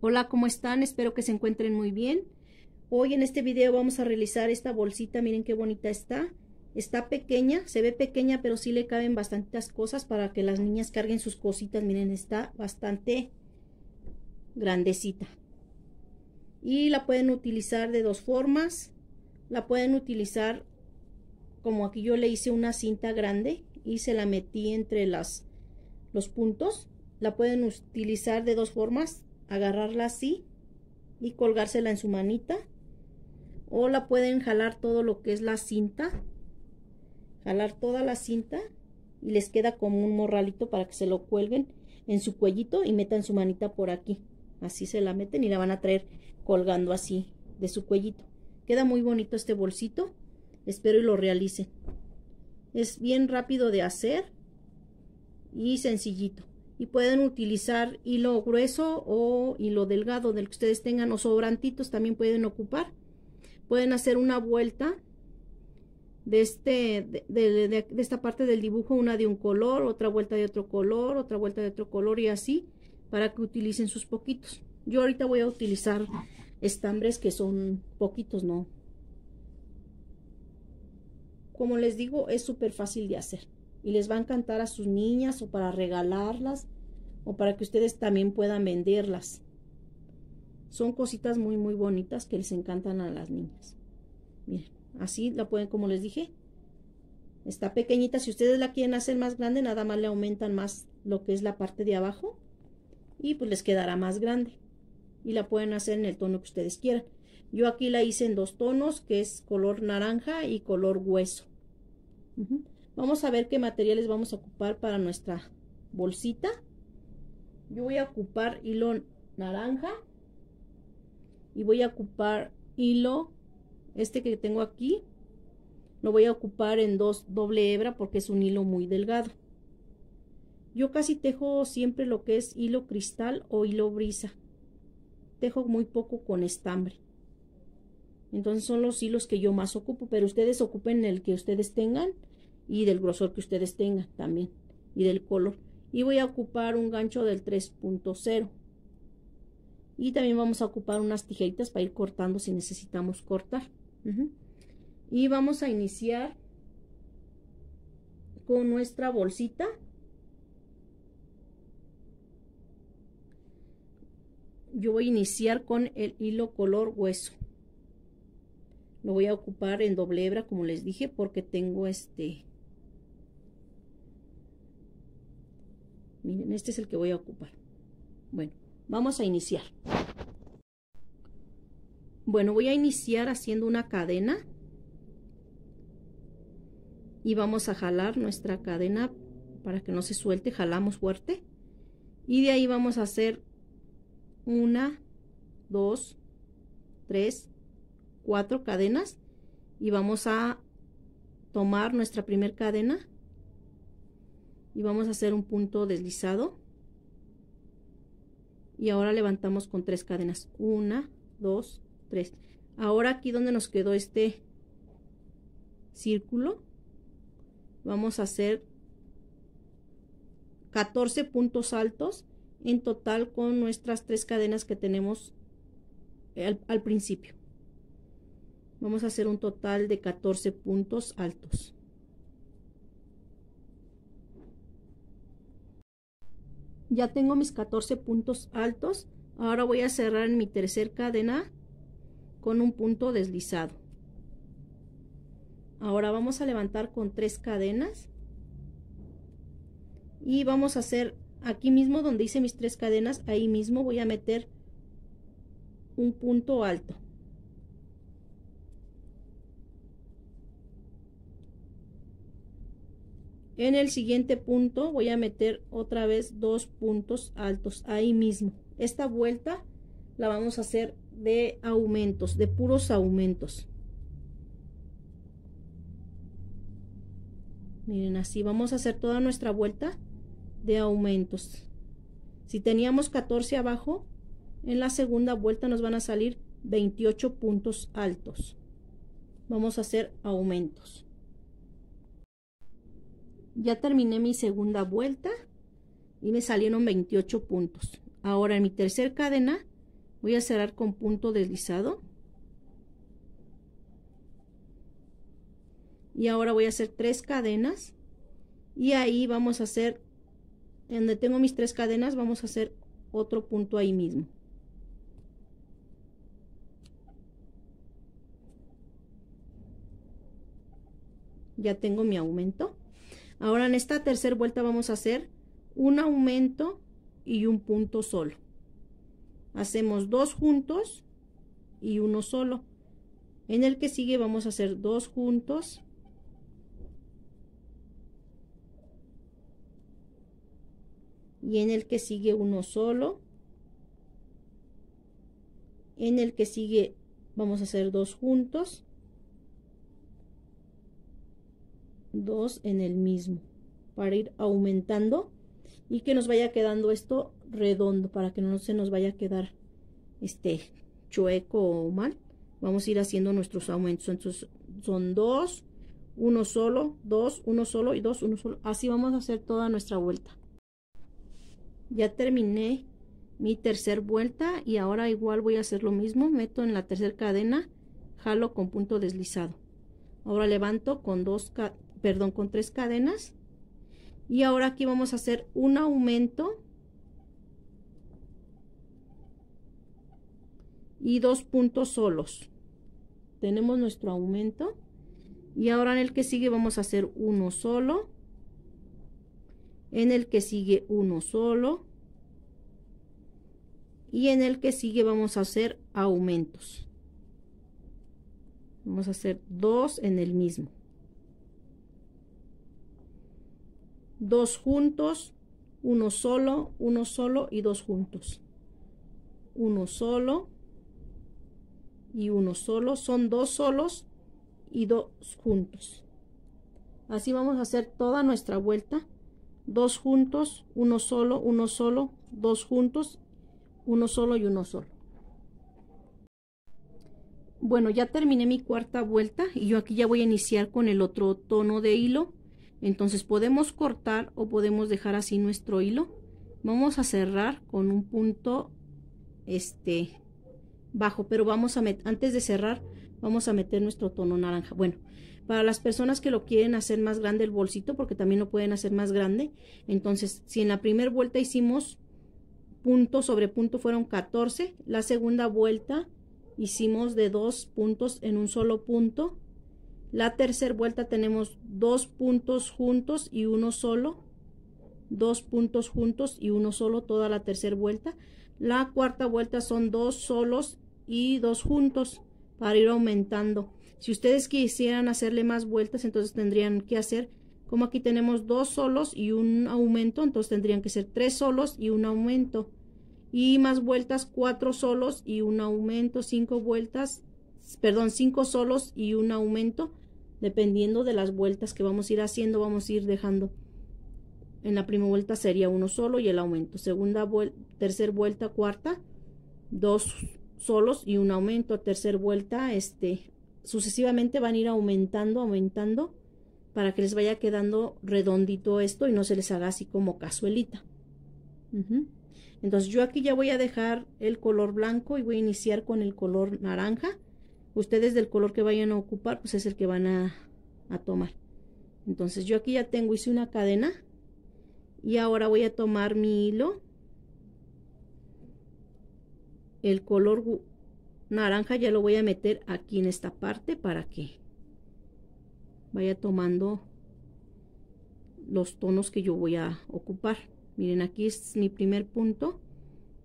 Hola, ¿cómo están? Espero que se encuentren muy bien. Hoy en este video vamos a realizar esta bolsita, miren qué bonita está. Está pequeña, se ve pequeña, pero sí le caben bastantes cosas para que las niñas carguen sus cositas. Miren, está bastante grandecita. Y la pueden utilizar de dos formas. La pueden utilizar como aquí yo le hice una cinta grande y se la metí entre las, los puntos. La pueden utilizar de dos formas, agarrarla así y colgársela en su manita. O la pueden jalar todo lo que es la cinta. Jalar toda la cinta y les queda como un morralito para que se lo cuelguen en su cuellito y metan su manita por aquí. Así se la meten y la van a traer colgando así de su cuellito. Queda muy bonito este bolsito. Espero y lo realicen. Es bien rápido de hacer y sencillito y pueden utilizar hilo grueso o hilo delgado del que ustedes tengan o sobrantitos también pueden ocupar. Pueden hacer una vuelta de, este, de, esta parte del dibujo, una de un color, otra vuelta de otro color, otra vuelta de otro color y así para que utilicen sus poquitos. Yo ahorita voy a utilizar estambres que son poquitos, ¿no? Como les digo, es súper fácil de hacer y les va a encantar a sus niñas o para regalarlas o para que ustedes también puedan venderlas. Son cositas muy muy bonitas que les encantan a las niñas. Miren, así la pueden, como les dije, está pequeñita. Si ustedes la quieren hacer más grande, nada más le aumentan más lo que es la parte de abajo y pues les quedará más grande. Y la pueden hacer en el tono que ustedes quieran. Yo aquí la hice en dos tonos, que es color naranja y color hueso. Vamos a ver qué materiales vamos a ocupar para nuestra bolsita. Yo voy a ocupar hilo naranja. Y voy a ocupar hilo, este que tengo aquí. Lo voy a ocupar en dos doble hebra porque es un hilo muy delgado. Yo casi tejo siempre lo que es hilo cristal o hilo brisa. Tejo muy poco con estambre. Entonces son los hilos que yo más ocupo, pero ustedes ocupen el que ustedes tengan y del grosor que ustedes tengan también y del color y voy a ocupar un gancho del 3.0 y también vamos a ocupar unas tijeritas para ir cortando si necesitamos cortar y vamos a iniciar con nuestra bolsita yo voy a iniciar con el hilo color hueso lo voy a ocupar en doble hebra como les dije porque tengo este Miren, este es el que voy a ocupar. Bueno, vamos a iniciar. Bueno, voy a iniciar haciendo una cadena. Y vamos a jalar nuestra cadena para que no se suelte. Jalamos fuerte. Y de ahí vamos a hacer una, dos, tres, cuatro cadenas. Y vamos a tomar nuestra primera cadena y vamos a hacer un punto deslizado y ahora levantamos con tres cadenas una dos tres ahora aquí donde nos quedó este círculo vamos a hacer 14 puntos altos en total con nuestras tres cadenas que tenemos al, al principio vamos a hacer un total de 14 puntos altos ya tengo mis 14 puntos altos ahora voy a cerrar mi tercer cadena con un punto deslizado ahora vamos a levantar con tres cadenas y vamos a hacer aquí mismo donde hice mis tres cadenas ahí mismo voy a meter un punto alto En el siguiente punto voy a meter otra vez dos puntos altos ahí mismo. Esta vuelta la vamos a hacer de aumentos, de puros aumentos. Miren, así vamos a hacer toda nuestra vuelta de aumentos. Si teníamos 14 abajo, en la segunda vuelta nos van a salir 28 puntos altos. Vamos a hacer aumentos. Ya terminé mi segunda vuelta y me salieron 28 puntos. Ahora en mi tercer cadena voy a cerrar con punto deslizado. Y ahora voy a hacer tres cadenas y ahí vamos a hacer, donde tengo mis tres cadenas, vamos a hacer otro punto ahí mismo. Ya tengo mi aumento. Ahora en esta tercera vuelta vamos a hacer un aumento y un punto solo. Hacemos dos juntos y uno solo. En el que sigue vamos a hacer dos juntos y en el que sigue uno solo. En el que sigue vamos a hacer dos juntos dos en el mismo para ir aumentando y que nos vaya quedando esto redondo para que no se nos vaya a quedar este chueco o mal vamos a ir haciendo nuestros aumentos entonces son dos uno solo dos uno solo y dos uno solo así vamos a hacer toda nuestra vuelta ya terminé mi tercer vuelta y ahora igual voy a hacer lo mismo meto en la tercera cadena jalo con punto deslizado ahora levanto con dos perdón, con tres cadenas. Y ahora aquí vamos a hacer un aumento y dos puntos solos. Tenemos nuestro aumento. Y ahora en el que sigue vamos a hacer uno solo. En el que sigue uno solo. Y en el que sigue vamos a hacer aumentos. Vamos a hacer dos en el mismo. dos juntos, uno solo, uno solo y dos juntos. Uno solo y uno solo, son dos solos y dos juntos. Así vamos a hacer toda nuestra vuelta. Dos juntos, uno solo, uno solo, dos juntos, uno solo y uno solo. Bueno, ya terminé mi cuarta vuelta y yo aquí ya voy a iniciar con el otro tono de hilo. Entonces podemos cortar o podemos dejar así nuestro hilo. Vamos a cerrar con un punto este bajo, pero vamos a antes de cerrar vamos a meter nuestro tono naranja. Bueno, para las personas que lo quieren hacer más grande el bolsito, porque también lo pueden hacer más grande, entonces si en la primera vuelta hicimos punto sobre punto fueron 14, la segunda vuelta hicimos de dos puntos en un solo punto la tercera vuelta tenemos dos puntos juntos y uno solo. Dos puntos juntos y uno solo toda la tercera vuelta. La cuarta vuelta son dos solos y dos juntos para ir aumentando. Si ustedes quisieran hacerle más vueltas, entonces tendrían que hacer, como aquí tenemos dos solos y un aumento, entonces tendrían que ser tres solos y un aumento. Y más vueltas, cuatro solos y un aumento, cinco vueltas, perdón, cinco solos y un aumento, Dependiendo de las vueltas que vamos a ir haciendo, vamos a ir dejando. En la primera vuelta sería uno solo y el aumento. Segunda vuelta, tercera vuelta, cuarta, dos solos y un aumento. Tercera vuelta, este, sucesivamente van a ir aumentando, aumentando, para que les vaya quedando redondito esto y no se les haga así como casuelita. Entonces yo aquí ya voy a dejar el color blanco y voy a iniciar con el color naranja Ustedes del color que vayan a ocupar, pues es el que van a, tomar. Entonces yo aquí ya tengo, hice una cadena. Y ahora voy a tomar mi hilo. El color naranja ya lo voy a meter aquí en esta parte para que vaya tomando los tonos que yo voy a ocupar. Miren, aquí es mi primer punto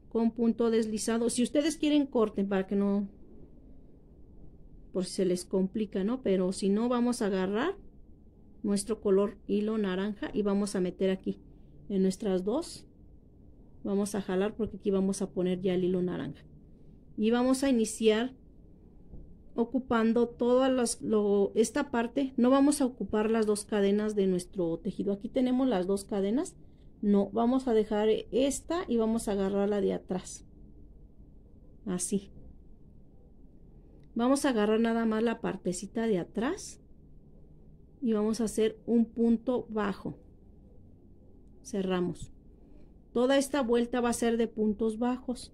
con punto deslizado. Si ustedes quieren corten para que no por si se les complica, ¿no? Pero si no, vamos a agarrar nuestro color hilo naranja y vamos a meter aquí en nuestras dos. Vamos a jalar porque aquí vamos a poner ya el hilo naranja. Y vamos a iniciar ocupando todas las, esta parte, no vamos a ocupar las dos cadenas de nuestro tejido, aquí tenemos las dos cadenas, no, vamos a dejar esta y vamos a agarrar la de atrás, así, Vamos a agarrar nada más la partecita de atrás y vamos a hacer un punto bajo. Cerramos. Toda esta vuelta va a ser de puntos bajos,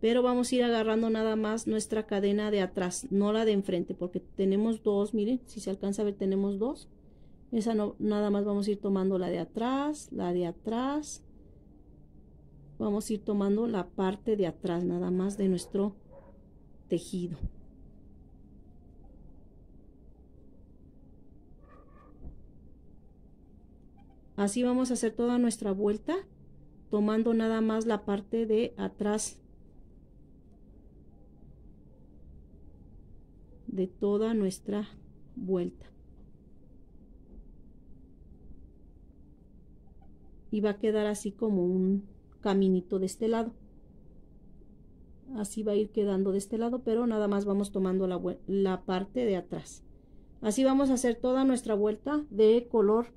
pero vamos a ir agarrando nada más nuestra cadena de atrás, no la de enfrente, porque tenemos dos, miren, si se alcanza a ver tenemos dos. Esa no, nada más vamos a ir tomando la de atrás, la de atrás. Vamos a ir tomando la parte de atrás nada más de nuestro tejido. Así vamos a hacer toda nuestra vuelta, tomando nada más la parte de atrás de toda nuestra vuelta. Y va a quedar así como un caminito de este lado. Así va a ir quedando de este lado, pero nada más vamos tomando la, la parte de atrás. Así vamos a hacer toda nuestra vuelta de color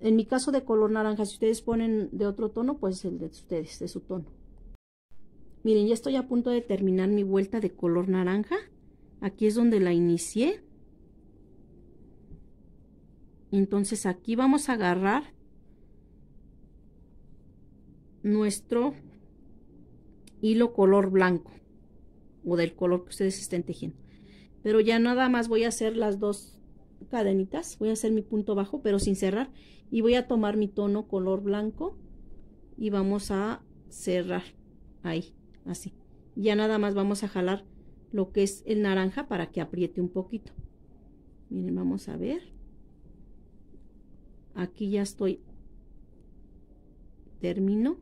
en mi caso de color naranja, si ustedes ponen de otro tono, pues el de ustedes, de su tono. Miren, ya estoy a punto de terminar mi vuelta de color naranja. Aquí es donde la inicié. Entonces aquí vamos a agarrar nuestro hilo color blanco o del color que ustedes estén tejiendo. Pero ya nada más voy a hacer las dos cadenitas, voy a hacer mi punto bajo pero sin cerrar y voy a tomar mi tono color blanco y vamos a cerrar ahí, así. Ya nada más vamos a jalar lo que es el naranja para que apriete un poquito. Miren, vamos a ver. Aquí ya estoy. Termino.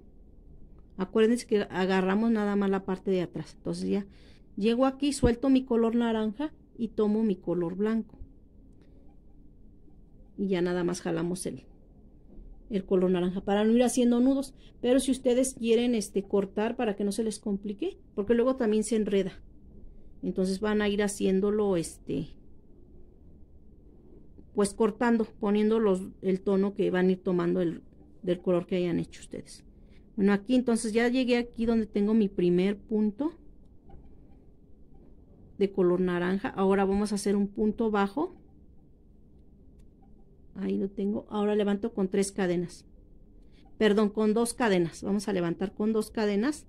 Acuérdense que agarramos nada más la parte de atrás. Entonces ya llego aquí, suelto mi color naranja y tomo mi color blanco y ya nada más jalamos el, el color naranja para no ir haciendo nudos pero si ustedes quieren este cortar para que no se les complique porque luego también se enreda entonces van a ir haciéndolo este pues cortando poniendo el tono que van a ir tomando del color que hayan hecho ustedes bueno aquí entonces ya llegué aquí donde tengo mi primer punto de color naranja ahora vamos a hacer un punto bajo Ahí lo tengo. Ahora levanto con tres cadenas. Perdón, con dos cadenas. Vamos a levantar con dos cadenas.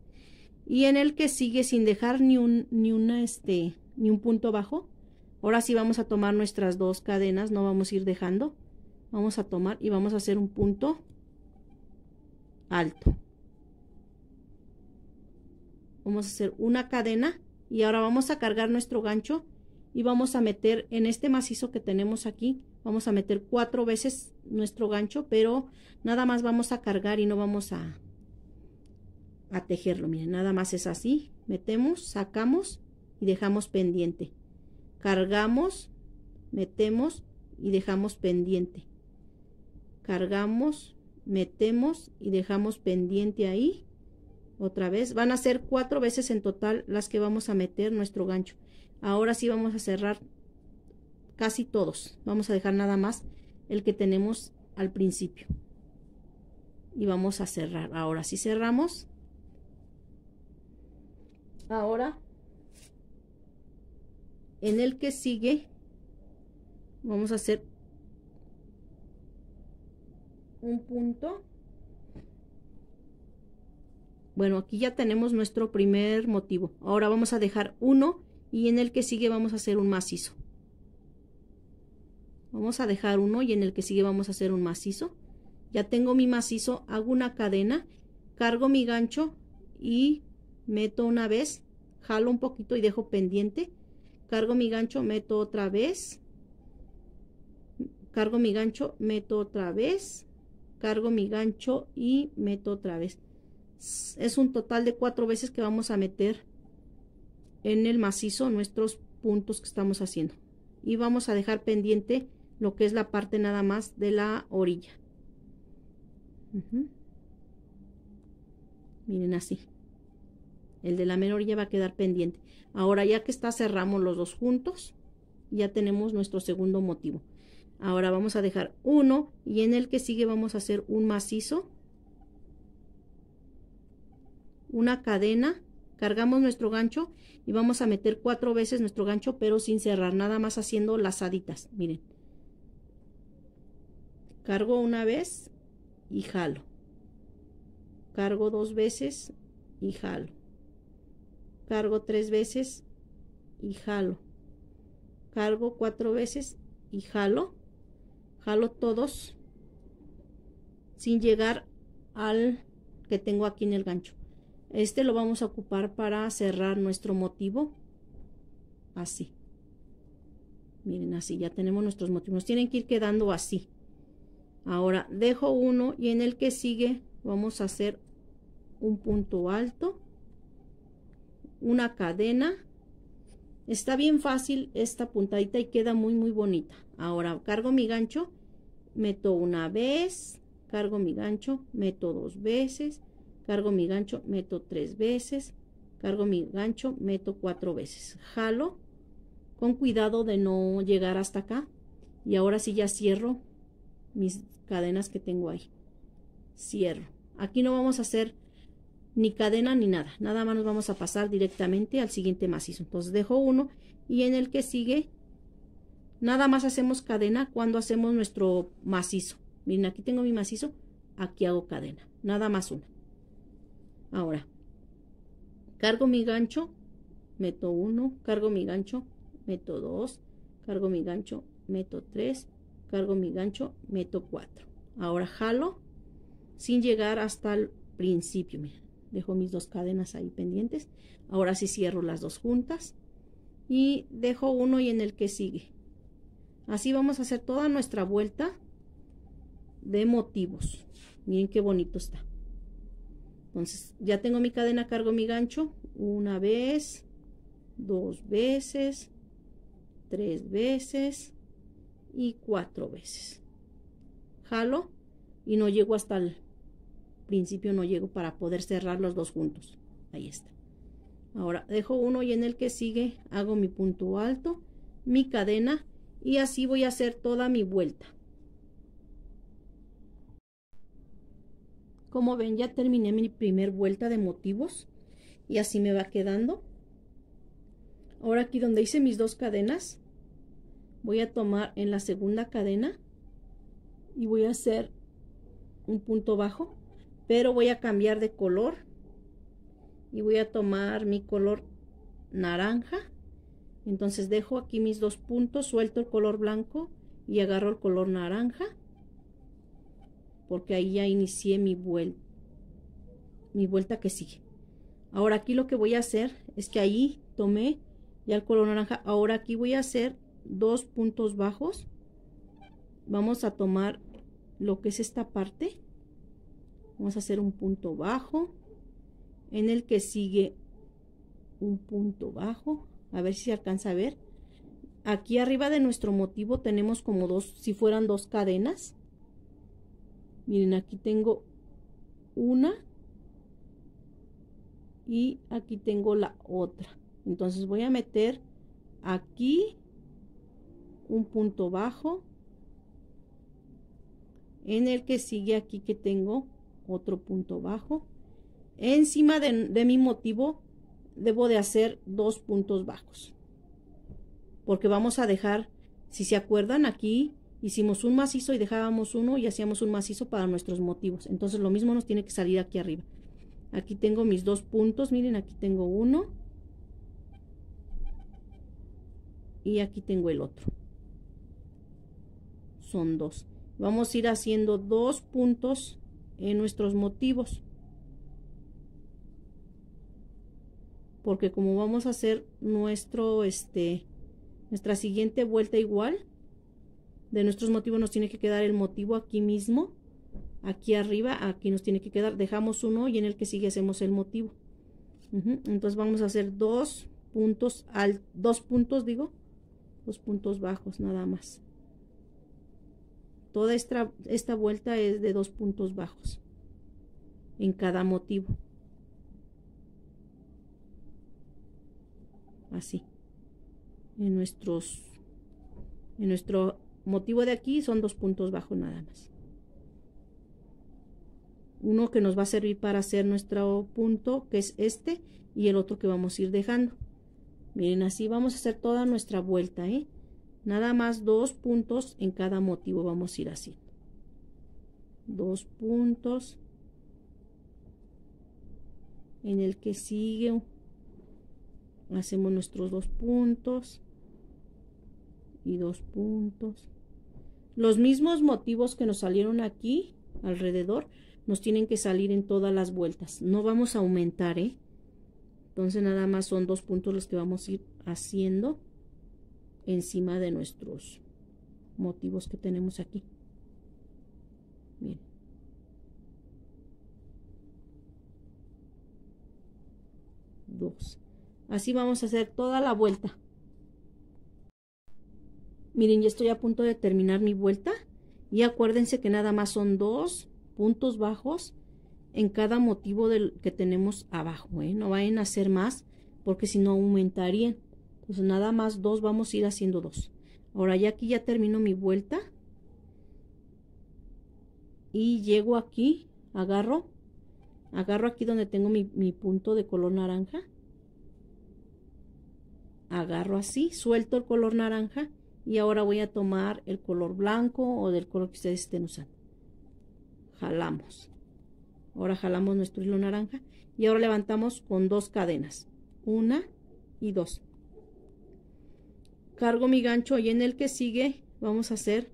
Y en el que sigue sin dejar ni un, ni una, este, ni un punto bajo. Ahora sí vamos a tomar nuestras dos cadenas, no vamos a ir dejando. Vamos a tomar y vamos a hacer un punto alto. Vamos a hacer una cadena y ahora vamos a cargar nuestro gancho y vamos a meter en este macizo que tenemos aquí Vamos a meter cuatro veces nuestro gancho, pero nada más vamos a cargar y no vamos a, a tejerlo. Miren, nada más es así. Metemos, sacamos y dejamos pendiente. Cargamos, metemos y dejamos pendiente. Cargamos, metemos y dejamos pendiente ahí. Otra vez, van a ser cuatro veces en total las que vamos a meter nuestro gancho. Ahora sí vamos a cerrar casi todos. Vamos a dejar nada más el que tenemos al principio. Y vamos a cerrar. Ahora si cerramos. Ahora, en el que sigue, vamos a hacer un punto. Bueno, aquí ya tenemos nuestro primer motivo. Ahora vamos a dejar uno y en el que sigue vamos a hacer un macizo. Vamos a dejar uno y en el que sigue vamos a hacer un macizo. Ya tengo mi macizo, hago una cadena, cargo mi gancho y meto una vez, jalo un poquito y dejo pendiente. Cargo mi gancho, meto otra vez. Cargo mi gancho, meto otra vez. Cargo mi gancho y meto otra vez. Es un total de cuatro veces que vamos a meter en el macizo nuestros puntos que estamos haciendo. Y vamos a dejar pendiente lo que es la parte nada más de la orilla. Miren así. El de la menor orilla va a quedar pendiente. Ahora ya que está cerramos los dos juntos, ya tenemos nuestro segundo motivo. Ahora vamos a dejar uno y en el que sigue vamos a hacer un macizo, una cadena, cargamos nuestro gancho y vamos a meter cuatro veces nuestro gancho pero sin cerrar, nada más haciendo lazaditas, miren. Cargo una vez y jalo. Cargo dos veces y jalo. Cargo tres veces y jalo. Cargo cuatro veces y jalo. Jalo todos sin llegar al que tengo aquí en el gancho. Este lo vamos a ocupar para cerrar nuestro motivo. Así. Miren, así ya tenemos nuestros motivos. Tienen que ir quedando así ahora dejo uno y en el que sigue vamos a hacer un punto alto una cadena está bien fácil esta puntadita y queda muy muy bonita ahora cargo mi gancho meto una vez cargo mi gancho meto dos veces cargo mi gancho meto tres veces cargo mi gancho meto cuatro veces jalo con cuidado de no llegar hasta acá y ahora sí ya cierro mis cadenas que tengo ahí. Cierro. Aquí no vamos a hacer ni cadena ni nada. Nada más nos vamos a pasar directamente al siguiente macizo. Entonces dejo uno y en el que sigue nada más hacemos cadena cuando hacemos nuestro macizo. Miren, aquí tengo mi macizo, aquí hago cadena. Nada más una. Ahora, cargo mi gancho, meto uno, cargo mi gancho, meto dos, cargo mi gancho, meto tres, cargo mi gancho, meto 4. Ahora jalo sin llegar hasta el principio. dejo mis dos cadenas ahí pendientes. Ahora sí cierro las dos juntas y dejo uno y en el que sigue. Así vamos a hacer toda nuestra vuelta de motivos. Miren qué bonito está. Entonces, ya tengo mi cadena, cargo mi gancho una vez, dos veces, tres veces, y cuatro veces. Jalo y no llego hasta el principio, no llego para poder cerrar los dos juntos. Ahí está. Ahora dejo uno y en el que sigue hago mi punto alto, mi cadena y así voy a hacer toda mi vuelta. Como ven ya terminé mi primer vuelta de motivos y así me va quedando. Ahora aquí donde hice mis dos cadenas voy a tomar en la segunda cadena y voy a hacer un punto bajo pero voy a cambiar de color y voy a tomar mi color naranja entonces dejo aquí mis dos puntos suelto el color blanco y agarro el color naranja porque ahí ya inicié mi vuelta mi vuelta que sigue ahora aquí lo que voy a hacer es que ahí tomé ya el color naranja ahora aquí voy a hacer dos puntos bajos vamos a tomar lo que es esta parte vamos a hacer un punto bajo en el que sigue un punto bajo a ver si se alcanza a ver aquí arriba de nuestro motivo tenemos como dos si fueran dos cadenas miren aquí tengo una y aquí tengo la otra entonces voy a meter aquí un punto bajo en el que sigue aquí que tengo otro punto bajo encima de, mi motivo debo de hacer dos puntos bajos porque vamos a dejar si se acuerdan aquí hicimos un macizo y dejábamos uno y hacíamos un macizo para nuestros motivos. Entonces lo mismo nos tiene que salir aquí arriba. Aquí tengo mis dos puntos, miren, aquí tengo uno y aquí tengo el otro son dos. Vamos a ir haciendo dos puntos en nuestros motivos. Porque como vamos a hacer nuestro, este, nuestra siguiente vuelta igual, de nuestros motivos nos tiene que quedar el motivo aquí mismo, aquí arriba, aquí nos tiene que quedar, dejamos uno y en el que sigue hacemos el motivo. Entonces vamos a hacer dos puntos, al, dos puntos digo, dos puntos bajos nada más toda esta, esta vuelta es de dos puntos bajos en cada motivo. Así. En nuestros en nuestro motivo de aquí son dos puntos bajos nada más. Uno que nos va a servir para hacer nuestro punto, que es este, y el otro que vamos a ir dejando. Miren, así vamos a hacer toda nuestra vuelta, ¿eh? Nada más dos puntos en cada motivo. Vamos a ir así. Dos puntos. En el que sigue hacemos nuestros dos puntos y dos puntos. Los mismos motivos que nos salieron aquí alrededor nos tienen que salir en todas las vueltas. No vamos a aumentar, ¿eh? Entonces nada más son dos puntos los que vamos a ir haciendo encima de nuestros motivos que tenemos aquí. Bien. Dos. Así vamos a hacer toda la vuelta. Miren, ya estoy a punto de terminar mi vuelta. Y acuérdense que nada más son dos puntos bajos en cada motivo del que tenemos abajo. ¿eh? No vayan a hacer más porque si no aumentarían. Pues nada más dos, vamos a ir haciendo dos. Ahora ya aquí ya termino mi vuelta. Y llego aquí, agarro, agarro aquí donde tengo mi, mi punto de color naranja. Agarro así, suelto el color naranja y ahora voy a tomar el color blanco o del color que ustedes estén usando. Jalamos. Ahora jalamos nuestro hilo naranja y ahora levantamos con dos cadenas. Una y dos cargo mi gancho y en el que sigue vamos a hacer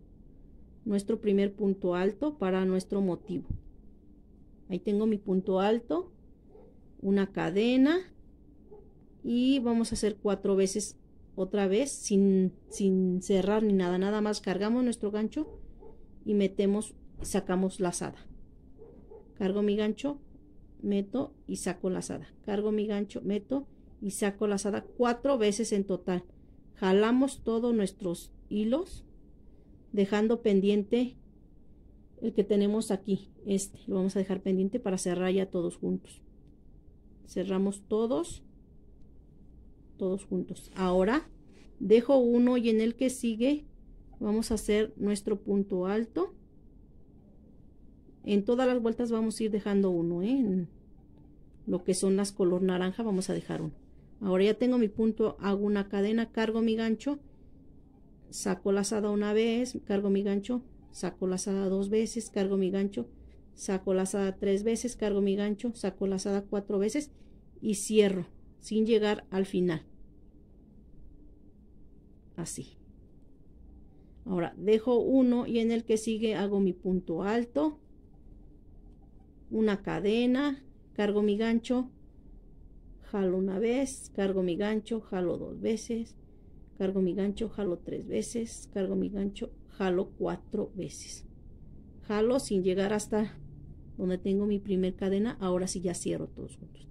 nuestro primer punto alto para nuestro motivo ahí tengo mi punto alto una cadena y vamos a hacer cuatro veces otra vez sin, sin cerrar ni nada nada más cargamos nuestro gancho y metemos sacamos lazada cargo mi gancho meto y saco lazada cargo mi gancho meto y saco lazada cuatro veces en total jalamos todos nuestros hilos, dejando pendiente el que tenemos aquí, este, lo vamos a dejar pendiente para cerrar ya todos juntos. Cerramos todos, todos juntos. Ahora dejo uno y en el que sigue vamos a hacer nuestro punto alto. En todas las vueltas vamos a ir dejando uno, ¿eh? en lo que son las color naranja vamos a dejar uno. Ahora ya tengo mi punto, hago una cadena, cargo mi gancho, saco lazada una vez, cargo mi gancho, saco lazada dos veces, cargo mi gancho, saco lazada tres veces, cargo mi gancho, saco lazada cuatro veces y cierro sin llegar al final. Así. Ahora dejo uno y en el que sigue hago mi punto alto, una cadena, cargo mi gancho, jalo una vez, cargo mi gancho, jalo dos veces, cargo mi gancho, jalo tres veces, cargo mi gancho, jalo cuatro veces. Jalo sin llegar hasta donde tengo mi primer cadena, ahora sí ya cierro todos juntos.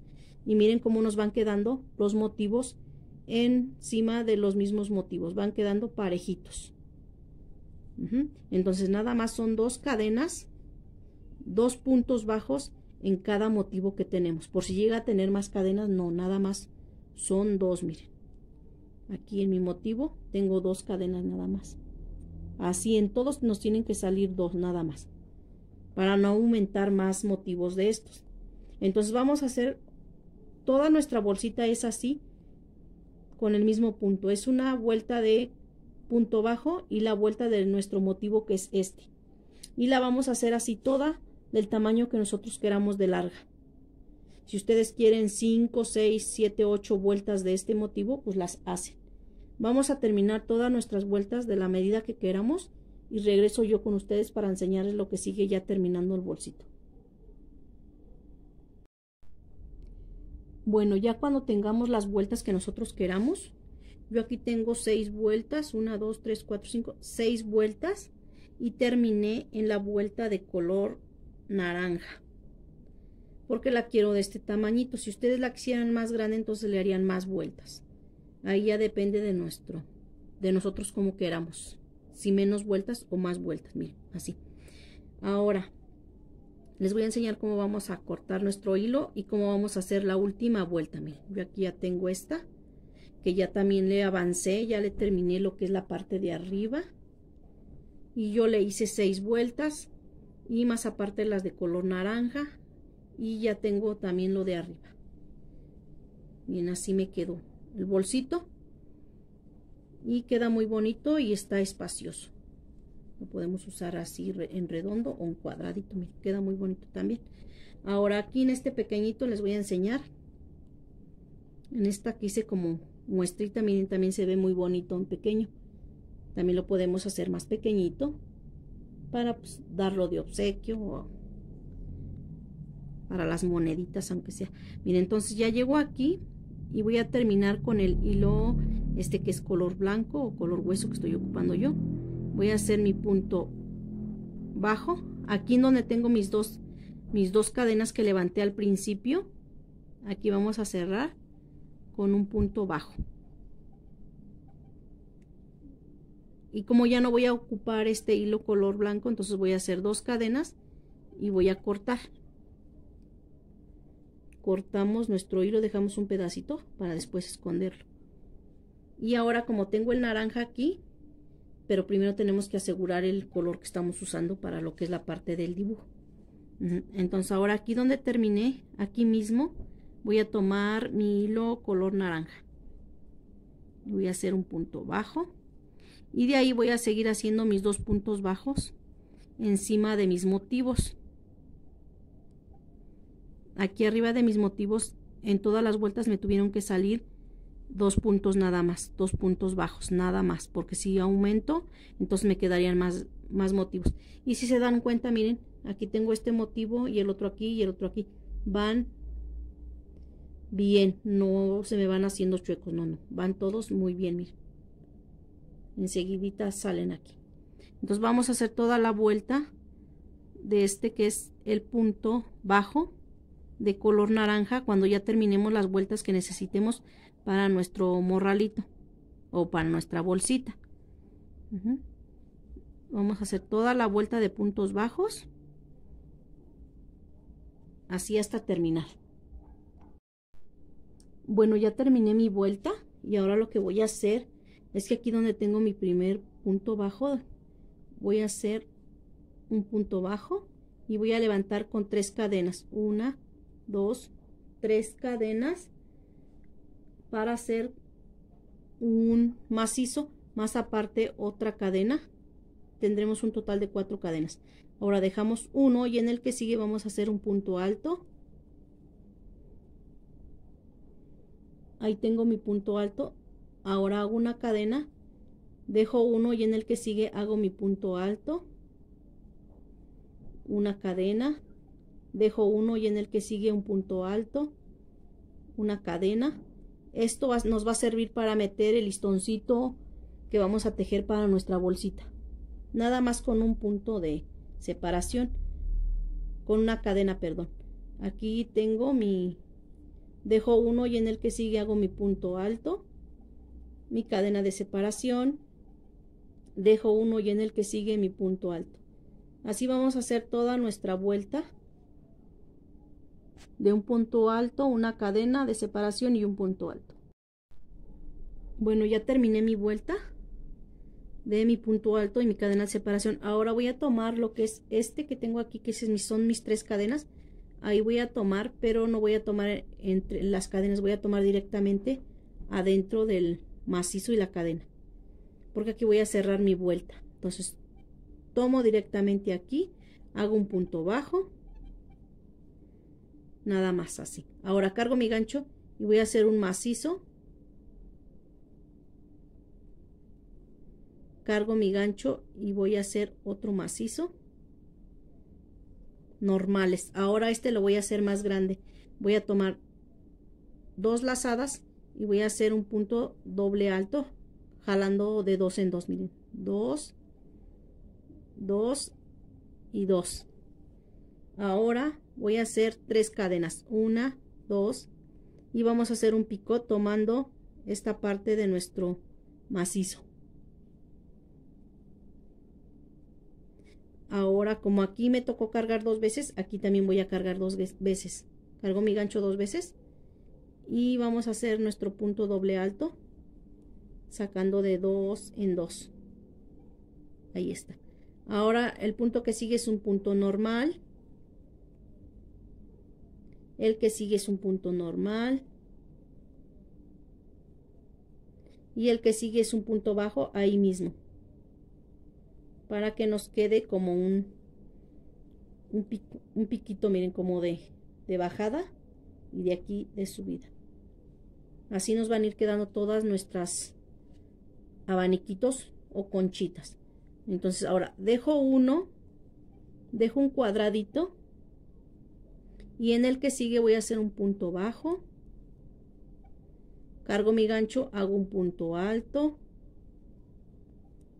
Y miren cómo nos van quedando los motivos encima de los mismos motivos, van quedando parejitos. Entonces nada más son dos cadenas, dos puntos bajos en cada motivo que tenemos. Por si llega a tener más cadenas, no, nada más son dos, miren. Aquí en mi motivo tengo dos cadenas nada más. Así en todos nos tienen que salir dos nada más. Para no aumentar más motivos de estos. Entonces vamos a hacer, toda nuestra bolsita es así, con el mismo punto. Es una vuelta de punto bajo y la vuelta de nuestro motivo que es este. Y la vamos a hacer así toda del tamaño que nosotros queramos de larga. Si ustedes quieren 5, 6, 7, 8 vueltas de este motivo, pues las hacen. Vamos a terminar todas nuestras vueltas de la medida que queramos y regreso yo con ustedes para enseñarles lo que sigue ya terminando el bolsito. Bueno, ya cuando tengamos las vueltas que nosotros queramos, yo aquí tengo 6 vueltas, 1, 2, 3, 4, 5, 6 vueltas y terminé en la vuelta de color naranja. Porque la quiero de este tamañito. Si ustedes la quisieran más grande, entonces le harían más vueltas. Ahí ya depende de nuestro, de nosotros como queramos. Si menos vueltas o más vueltas, miren, así. Ahora, les voy a enseñar cómo vamos a cortar nuestro hilo y cómo vamos a hacer la última vuelta. Miren, yo aquí ya tengo esta, que ya también le avancé, ya le terminé lo que es la parte de arriba. Y yo le hice seis vueltas y más aparte las de color naranja y ya tengo también lo de arriba bien así me quedó el bolsito y queda muy bonito y está espacioso lo podemos usar así en redondo o en cuadradito me queda muy bonito también ahora aquí en este pequeñito les voy a enseñar en esta que hice como muestrita y también se ve muy bonito en pequeño también lo podemos hacer más pequeñito para pues, darlo de obsequio o para las moneditas, aunque sea. Miren, entonces ya llegó aquí y voy a terminar con el hilo este que es color blanco o color hueso que estoy ocupando yo. Voy a hacer mi punto bajo, aquí donde tengo mis dos, mis dos cadenas que levanté al principio. Aquí vamos a cerrar con un punto bajo. y como ya no voy a ocupar este hilo color blanco, entonces voy a hacer dos cadenas y voy a cortar. Cortamos nuestro hilo, dejamos un pedacito para después esconderlo. Y ahora como tengo el naranja aquí, pero primero tenemos que asegurar el color que estamos usando para lo que es la parte del dibujo. Entonces ahora aquí donde terminé, aquí mismo, voy a tomar mi hilo color naranja. Voy a hacer un punto bajo y de ahí voy a seguir haciendo mis dos puntos bajos encima de mis motivos aquí arriba de mis motivos en todas las vueltas me tuvieron que salir dos puntos nada más dos puntos bajos nada más porque si aumento entonces me quedarían más más motivos y si se dan cuenta miren aquí tengo este motivo y el otro aquí y el otro aquí van bien no se me van haciendo chuecos no no van todos muy bien miren enseguidita salen aquí entonces vamos a hacer toda la vuelta de este que es el punto bajo de color naranja cuando ya terminemos las vueltas que necesitemos para nuestro morralito o para nuestra bolsita vamos a hacer toda la vuelta de puntos bajos así hasta terminar bueno ya terminé mi vuelta y ahora lo que voy a hacer es que aquí donde tengo mi primer punto bajo, voy a hacer un punto bajo y voy a levantar con tres cadenas. Una, dos, tres cadenas para hacer un macizo, más aparte otra cadena. Tendremos un total de cuatro cadenas. Ahora dejamos uno y en el que sigue vamos a hacer un punto alto. Ahí tengo mi punto alto Ahora hago una cadena, dejo uno y en el que sigue hago mi punto alto, una cadena, dejo uno y en el que sigue un punto alto, una cadena. Esto nos va a servir para meter el listoncito que vamos a tejer para nuestra bolsita. Nada más con un punto de separación, con una cadena, perdón. Aquí tengo mi, dejo uno y en el que sigue hago mi punto alto, mi cadena de separación, dejo uno y en el que sigue mi punto alto. Así vamos a hacer toda nuestra vuelta de un punto alto, una cadena de separación y un punto alto. Bueno, ya terminé mi vuelta de mi punto alto y mi cadena de separación. Ahora voy a tomar lo que es este que tengo aquí, que son mis tres cadenas. Ahí voy a tomar, pero no voy a tomar entre las cadenas, voy a tomar directamente adentro del, macizo y la cadena. Porque aquí voy a cerrar mi vuelta. Entonces tomo directamente aquí, hago un punto bajo. Nada más así. Ahora cargo mi gancho y voy a hacer un macizo. Cargo mi gancho y voy a hacer otro macizo. Normales. Ahora este lo voy a hacer más grande. Voy a tomar dos lazadas y voy a hacer un punto doble alto jalando de dos en dos miren dos dos y dos ahora voy a hacer tres cadenas una dos y vamos a hacer un picot tomando esta parte de nuestro macizo ahora como aquí me tocó cargar dos veces aquí también voy a cargar dos veces cargo mi gancho dos veces y vamos a hacer nuestro punto doble alto sacando de 2 en 2 ahí está ahora el punto que sigue es un punto normal el que sigue es un punto normal y el que sigue es un punto bajo ahí mismo para que nos quede como un un, piquito miren como de bajada y de aquí de su vida. Así nos van a ir quedando todas nuestras abaniquitos o conchitas. Entonces ahora dejo uno, dejo un cuadradito y en el que sigue voy a hacer un punto bajo. Cargo mi gancho, hago un punto alto.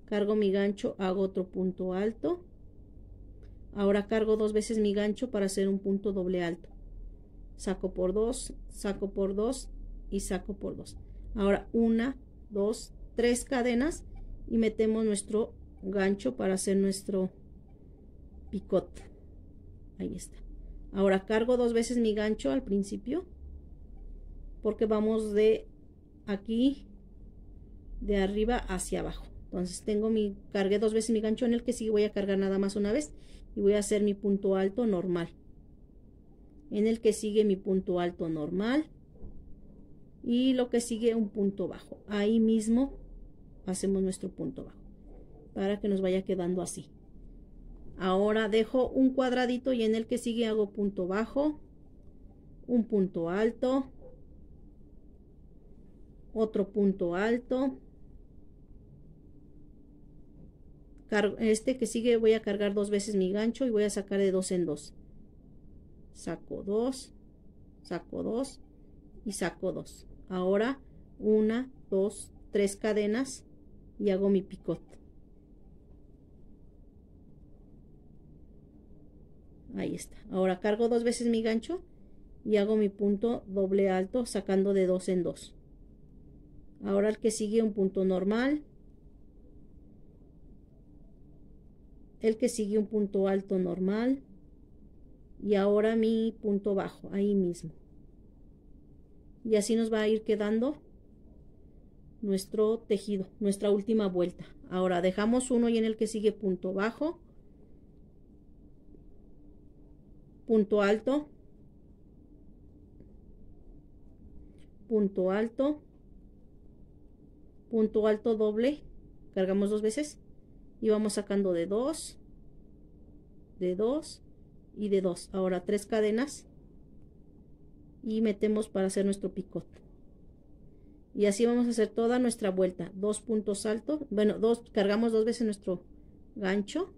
Cargo mi gancho, hago otro punto alto. Ahora cargo dos veces mi gancho para hacer un punto doble alto saco por dos, saco por dos y saco por dos Ahora una, dos, tres cadenas y metemos nuestro gancho para hacer nuestro picot. Ahí está. Ahora cargo dos veces mi gancho al principio porque vamos de aquí de arriba hacia abajo. Entonces tengo mi cargué dos veces mi gancho en el que sí voy a cargar nada más una vez y voy a hacer mi punto alto normal en el que sigue mi punto alto normal y lo que sigue un punto bajo. Ahí mismo hacemos nuestro punto bajo para que nos vaya quedando así. Ahora dejo un cuadradito y en el que sigue hago punto bajo, un punto alto, otro punto alto. Este que sigue voy a cargar dos veces mi gancho y voy a sacar de dos en dos. Saco 2, saco 2 y saco 2. Ahora una, dos, tres cadenas y hago mi picot. Ahí está. Ahora cargo dos veces mi gancho y hago mi punto doble alto sacando de dos en dos. Ahora el que sigue un punto normal. El que sigue un punto alto normal y ahora mi punto bajo, ahí mismo. Y así nos va a ir quedando nuestro tejido, nuestra última vuelta. Ahora dejamos uno y en el que sigue punto bajo, punto alto, punto alto, punto alto doble, cargamos dos veces y vamos sacando de dos, de dos, y de dos, ahora tres cadenas y metemos para hacer nuestro picot y así vamos a hacer toda nuestra vuelta dos puntos altos bueno dos cargamos dos veces nuestro gancho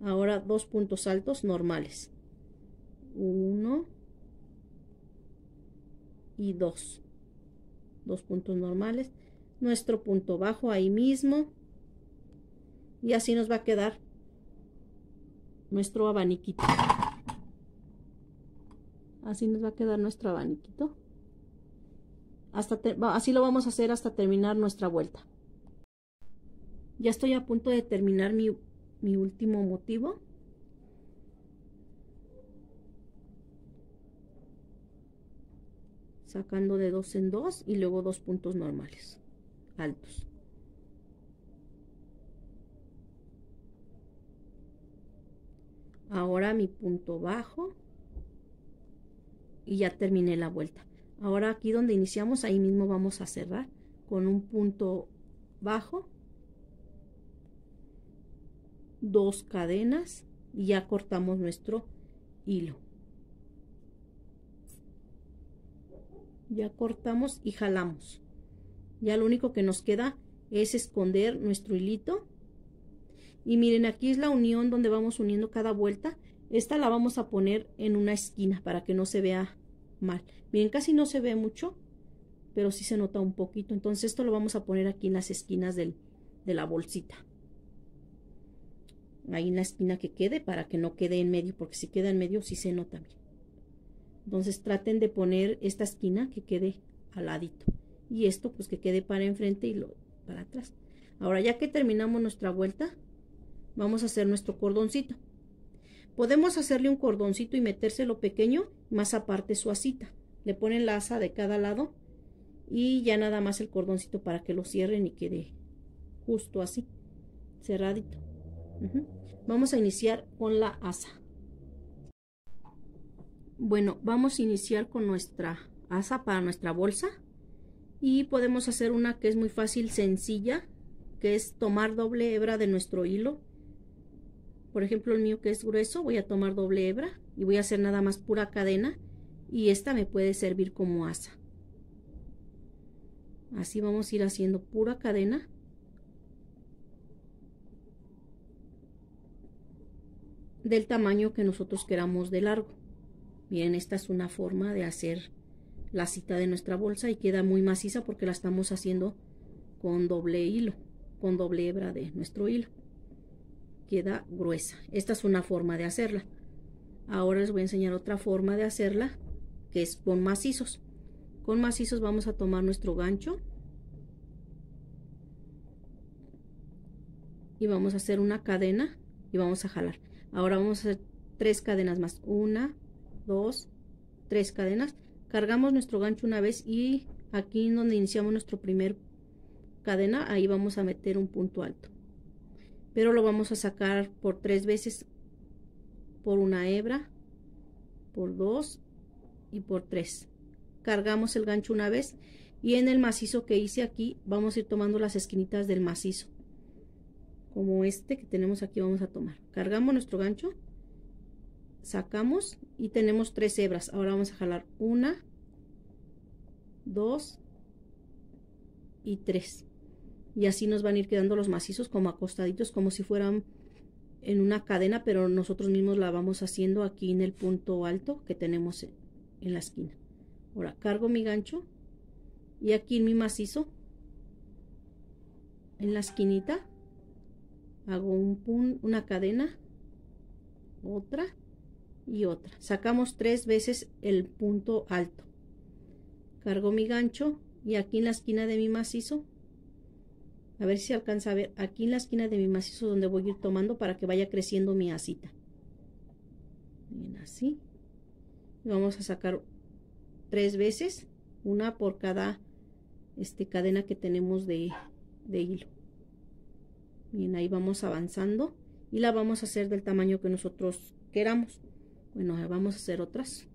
ahora dos puntos altos normales uno y dos dos puntos normales nuestro punto bajo ahí mismo y así nos va a quedar nuestro abaniquito. Así nos va a quedar nuestro abaniquito. Hasta así lo vamos a hacer hasta terminar nuestra vuelta. Ya estoy a punto de terminar mi, mi último motivo. Sacando de dos en dos y luego dos puntos normales, altos. ahora mi punto bajo y ya terminé la vuelta ahora aquí donde iniciamos ahí mismo vamos a cerrar con un punto bajo dos cadenas y ya cortamos nuestro hilo ya cortamos y jalamos ya lo único que nos queda es esconder nuestro hilito y miren, aquí es la unión donde vamos uniendo cada vuelta. Esta la vamos a poner en una esquina para que no se vea mal. Miren, casi no se ve mucho, pero sí se nota un poquito. Entonces esto lo vamos a poner aquí en las esquinas del, de la bolsita. Hay una esquina que quede para que no quede en medio, porque si queda en medio sí se nota bien. Entonces traten de poner esta esquina que quede al ladito. Y esto pues que quede para enfrente y lo para atrás. Ahora ya que terminamos nuestra vuelta, Vamos a hacer nuestro cordoncito. Podemos hacerle un cordoncito y metérselo pequeño, más aparte su asita. Le ponen la asa de cada lado y ya nada más el cordoncito para que lo cierren y quede justo así, cerradito. Vamos a iniciar con la asa. Bueno, vamos a iniciar con nuestra asa para nuestra bolsa y podemos hacer una que es muy fácil, sencilla, que es tomar doble hebra de nuestro hilo por ejemplo, el mío que es grueso, voy a tomar doble hebra y voy a hacer nada más pura cadena y esta me puede servir como asa. Así vamos a ir haciendo pura cadena. del tamaño que nosotros queramos de largo. bien esta es una forma de hacer la cita de nuestra bolsa y queda muy maciza porque la estamos haciendo con doble hilo, con doble hebra de nuestro hilo queda gruesa. Esta es una forma de hacerla. Ahora les voy a enseñar otra forma de hacerla, que es con macizos. Con macizos vamos a tomar nuestro gancho. Y vamos a hacer una cadena y vamos a jalar. Ahora vamos a hacer tres cadenas más. Una, dos, tres cadenas. Cargamos nuestro gancho una vez y aquí donde iniciamos nuestro primer cadena, ahí vamos a meter un punto alto pero lo vamos a sacar por tres veces por una hebra por dos y por tres cargamos el gancho una vez y en el macizo que hice aquí vamos a ir tomando las esquinitas del macizo como este que tenemos aquí vamos a tomar cargamos nuestro gancho sacamos y tenemos tres hebras ahora vamos a jalar una dos y tres y así nos van a ir quedando los macizos como acostaditos, como si fueran en una cadena, pero nosotros mismos la vamos haciendo aquí en el punto alto que tenemos en la esquina. Ahora cargo mi gancho y aquí en mi macizo, en la esquinita, hago un pun, una cadena, otra y otra. Sacamos tres veces el punto alto. Cargo mi gancho y aquí en la esquina de mi macizo a ver si alcanza a ver aquí en la esquina de mi macizo donde voy a ir tomando para que vaya creciendo mi asita. Bien, así. Y vamos a sacar tres veces, una por cada este, cadena que tenemos de, hilo. Bien, ahí vamos avanzando y la vamos a hacer del tamaño que nosotros queramos. Bueno, vamos a hacer otras.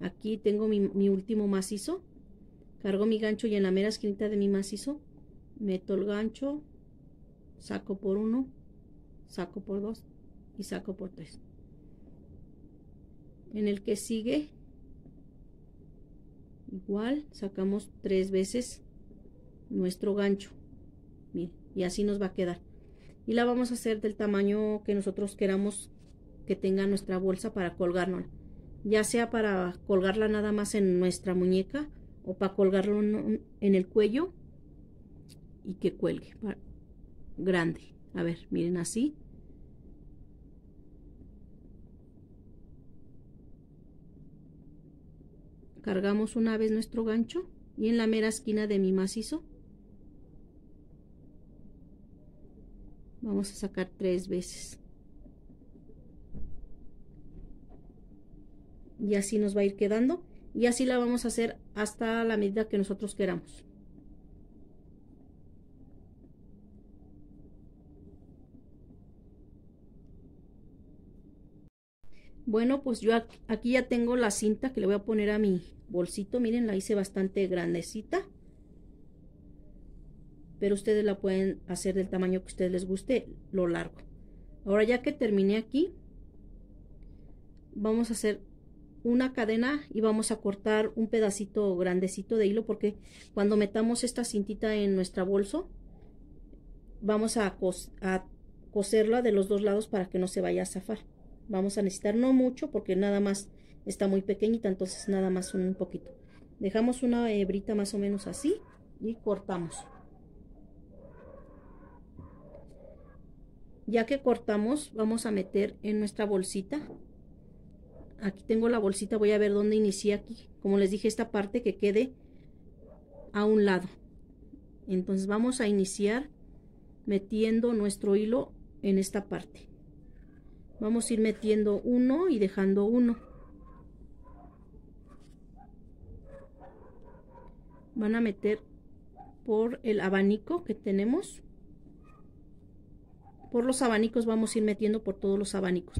Aquí tengo mi, mi último macizo. Cargo mi gancho y en la mera esquinita de mi macizo meto el gancho, saco por uno, saco por dos y saco por tres. En el que sigue, igual sacamos tres veces nuestro gancho. y así nos va a quedar. Y la vamos a hacer del tamaño que nosotros queramos que tenga nuestra bolsa para colgarnos Ya sea para colgarla nada más en nuestra muñeca o para colgarlo en el cuello y que cuelgue. Grande. A ver, miren así. Cargamos una vez nuestro gancho y en la mera esquina de mi macizo vamos a sacar tres veces. Y así nos va a ir quedando y así la vamos a hacer hasta la medida que nosotros queramos. Bueno, pues yo aquí ya tengo la cinta que le voy a poner a mi bolsito. Miren, la hice bastante grandecita. Pero ustedes la pueden hacer del tamaño que ustedes les guste, lo largo. Ahora ya que terminé aquí, vamos a hacer una cadena y vamos a cortar un pedacito grandecito de hilo porque cuando metamos esta cintita en nuestra bolso, vamos a, a coserla de los dos lados para que no se vaya a zafar. Vamos a necesitar no mucho porque nada más está muy pequeñita, entonces nada más un poquito. Dejamos una hebrita más o menos así y cortamos. Ya que cortamos, vamos a meter en nuestra bolsita. Aquí tengo la bolsita, voy a ver dónde inicié aquí. Como les dije, esta parte que quede a un lado. Entonces vamos a iniciar metiendo nuestro hilo en esta parte. Vamos a ir metiendo uno y dejando uno. Van a meter por el abanico que tenemos. Por los abanicos vamos a ir metiendo por todos los abanicos.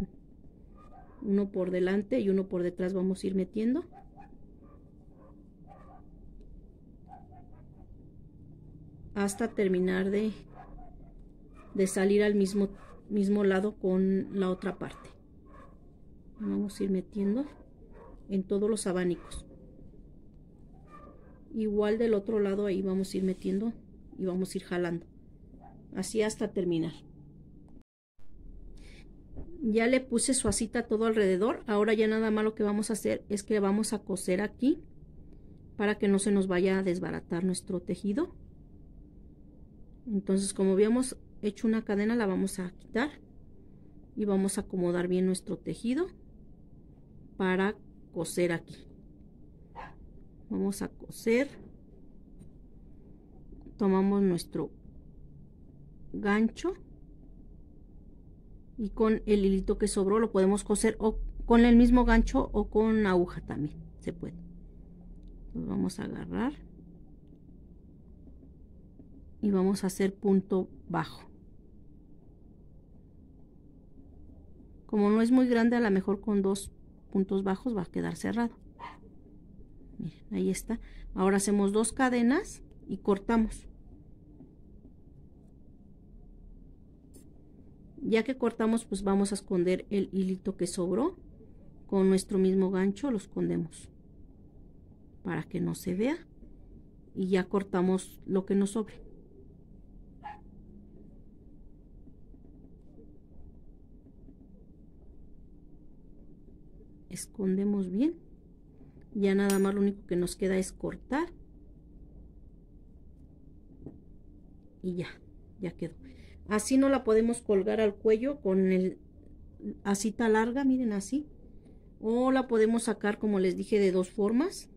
Uno por delante y uno por detrás vamos a ir metiendo. Hasta terminar de, de salir al mismo tiempo mismo lado con la otra parte vamos a ir metiendo en todos los abanicos igual del otro lado ahí vamos a ir metiendo y vamos a ir jalando así hasta terminar ya le puse su asita todo alrededor ahora ya nada más lo que vamos a hacer es que vamos a coser aquí para que no se nos vaya a desbaratar nuestro tejido entonces como vemos hecho una cadena la vamos a quitar y vamos a acomodar bien nuestro tejido para coser aquí vamos a coser tomamos nuestro gancho y con el hilito que sobró lo podemos coser o con el mismo gancho o con aguja también se puede lo vamos a agarrar y vamos a hacer punto bajo como no es muy grande a lo mejor con dos puntos bajos va a quedar cerrado ahí está ahora hacemos dos cadenas y cortamos ya que cortamos pues vamos a esconder el hilito que sobró con nuestro mismo gancho lo escondemos para que no se vea y ya cortamos lo que nos sobre escondemos bien. Ya nada más lo único que nos queda es cortar. Y ya, ya quedó. Así no la podemos colgar al cuello con el asita larga, miren así. O la podemos sacar, como les dije, de dos formas.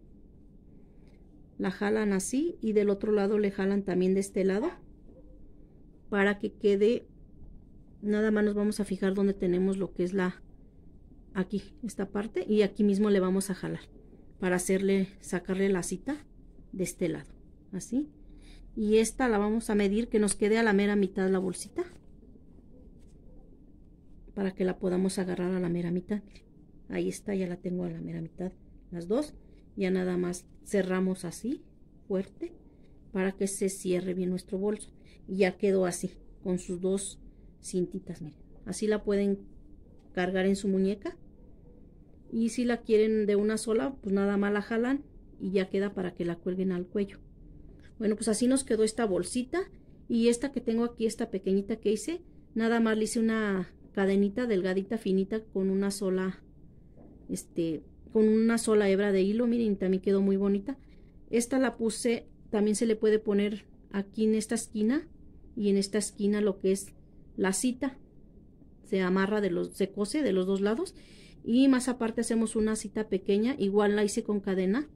La jalan así y del otro lado le jalan también de este lado. Para que quede, nada más nos vamos a fijar donde tenemos lo que es la, aquí esta parte y aquí mismo le vamos a jalar para hacerle sacarle la cita de este lado así y esta la vamos a medir que nos quede a la mera mitad la bolsita para que la podamos agarrar a la mera mitad ahí está ya la tengo a la mera mitad las dos ya nada más cerramos así fuerte para que se cierre bien nuestro bolso y ya quedó así con sus dos cintitas miren así la pueden cargar en su muñeca y si la quieren de una sola, pues nada más la jalan y ya queda para que la cuelguen al cuello. Bueno, pues así nos quedó esta bolsita y esta que tengo aquí, esta pequeñita que hice, nada más le hice una cadenita delgadita, finita, con una sola, este, con una sola hebra de hilo, miren, también quedó muy bonita. Esta la puse, también se le puede poner aquí en esta esquina y en esta esquina lo que es la cita. Se amarra de los, se cose de los dos lados y más aparte hacemos una cita pequeña, igual la hice con cadena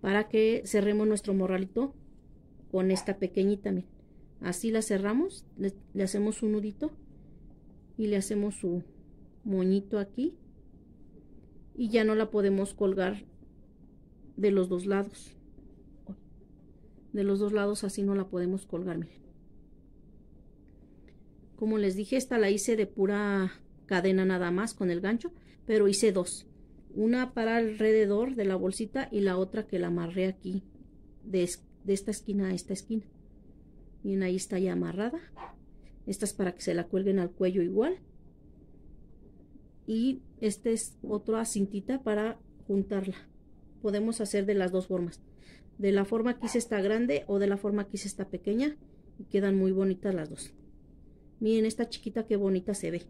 para que cerremos nuestro morralito con esta pequeñita, miren. Así la cerramos, le, hacemos un nudito y le hacemos su moñito aquí y ya no la podemos colgar de los dos lados. De los dos lados así no la podemos colgar, Como les dije, esta la hice de pura cadena nada más con el gancho, pero hice dos. Una para alrededor de la bolsita y la otra que la amarré aquí, de, esta esquina a esta esquina. Bien, ahí está ya amarrada. Esta es para que se la cuelguen al cuello igual. Y esta es otra cintita para juntarla. Podemos hacer de las dos formas. De la forma que hice esta grande o de la forma que hice esta pequeña. Y quedan muy bonitas las dos. Miren esta chiquita que bonita se ve.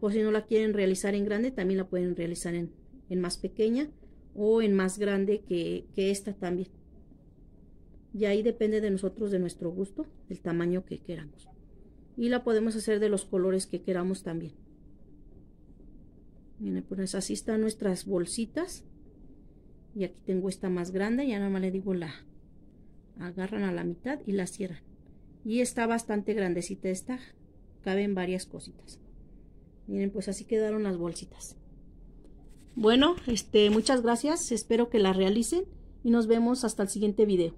O si no la quieren realizar en grande, también la pueden realizar en, más pequeña o en más grande que, que esta también. Y ahí depende de nosotros, de nuestro gusto, del tamaño que queramos. Y la podemos hacer de los colores que queramos también. Miren, pues así están nuestras bolsitas. Y aquí tengo esta más grande. Ya nada más le digo la agarran a la mitad y la cierran. Y está bastante grandecita esta. Caben varias cositas. Miren, pues así quedaron las bolsitas. Bueno, este, muchas gracias. Espero que las realicen y nos vemos hasta el siguiente video.